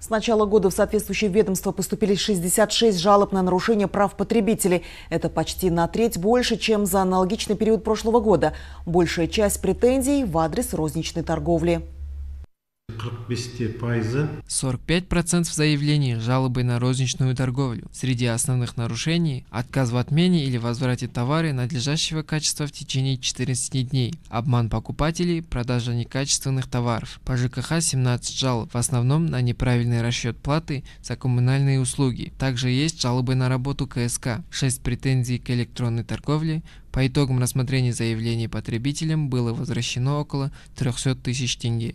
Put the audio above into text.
С начала года в соответствующее ведомство поступили 66 жалоб на нарушение прав потребителей. Это почти на треть больше, чем за аналогичный период прошлого года. Большая часть претензий в адрес розничной торговли. 45% заявлений жалобы на розничную торговлю. Среди основных нарушений – отказ в отмене или возврате товара надлежащего качества в течение 14 дней, обман покупателей, продажа некачественных товаров. По ЖКХ 17 жалоб, в основном на неправильный расчет платы за коммунальные услуги. Также есть жалобы на работу КСК, 6 претензий к электронной торговле, по итогам рассмотрения заявлений потребителям было возвращено около 300 тысяч тенге.